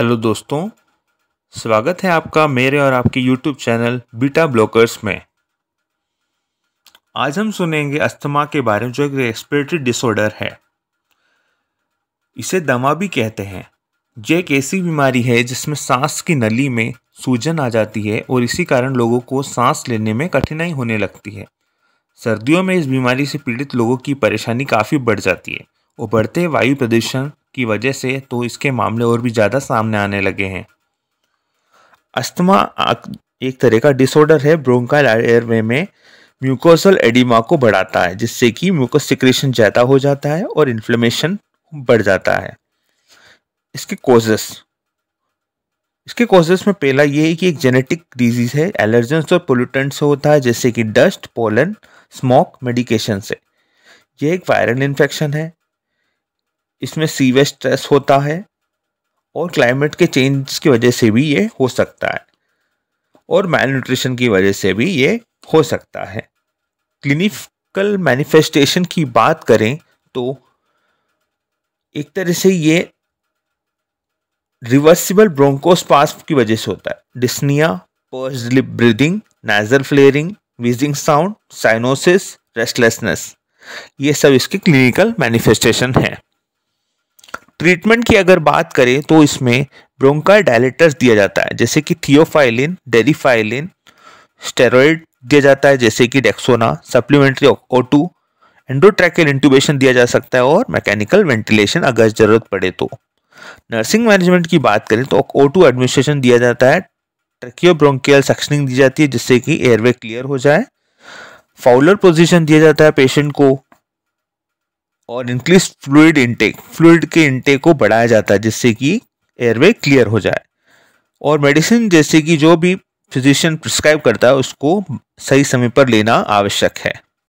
hello दोस्तों स्वागत है आपका मेरे और आपके यूट्यूब चैनल बीटा ब्लॉकर्स में आज हम सुनेंगे अस्थमा के बारे में जो एक रेस्पिरेटरी डिसऑर्डर है इसे दमा भी कहते हैं यह एक ऐसी बीमारी है जिसमें सांस की नली में सूजन आ जाती है और इसी कारण लोगों को सांस लेने में कठिनाई होने लगती है सर्दियों में इस बीमारी से पीड़ित लोगों की परेशानी काफ़ी बढ़ जाती है और बढ़ते वायु प्रदूषण की वजह से तो इसके मामले और भी ज़्यादा सामने आने लगे हैं अस्थमा एक तरह का डिसऑर्डर है ब्रोंकाइल एयरवे में म्यूकोसल एडिमा को बढ़ाता है जिससे कि म्यूकोस सिक्रेशन ज़्यादा हो जाता है और इन्फ्लेमेशन बढ़ जाता है इसके कोजेस इसके कोजेस में पहला ये है कि एक जेनेटिक डिजीज़ है एलर्जेंस और पोल्यूटेंट से होता है जैसे कि डस्ट पोलन स्मोक मेडिकेशन से यह एक वायरल इन्फेक्शन है इसमें सीवेज स्ट्रेस होता है और क्लाइमेट के चेंज की वजह से भी ये हो सकता है और मैल न्यूट्रिशन की वजह से भी ये हो सकता है क्लिनिकल मैनिफेस्टेशन की बात करें तो एक तरह से ये रिवर्सिबल ब्रोंकोस्पास्म की वजह से होता है dyspnoea pursed lip breathing nasal flaring wheezing sound cyanosis restlessness ये सब इसके क्लिनिकल मैनिफेस्टेशन हैं ट्रीटमेंट की अगर बात करें तो इसमें ब्रोंका डायलेटर्स दिया जाता है जैसे कि थियोफाइलिन डेरीफाइलिन स्टेरॉइड दिया जाता है जैसे कि Dexona supplementary O two endotracheal intubation दिया जा सकता है और मैकेनिकल वेंटिलेशन अगर ज़रूरत पड़े तो नर्सिंग मैनेजमेंट की बात करें तो ओ टू एडमिनिस्ट्रेशन दिया जाता है ब्रोंकियल सेक्शनिंग दी जाती है जिससे कि एयरवे क्लियर हो जाए फाउलर पोजीशन दिया जाता है पेशेंट को और इंक्रीज फ्लूड इनटेक फ्लूड के इनटेक को बढ़ाया जाता है जिससे कि एयरवे क्लियर हो जाए और मेडिसिन जैसे कि जो भी फिजिशियन प्रिस्क्राइब करता है उसको सही समय पर लेना आवश्यक है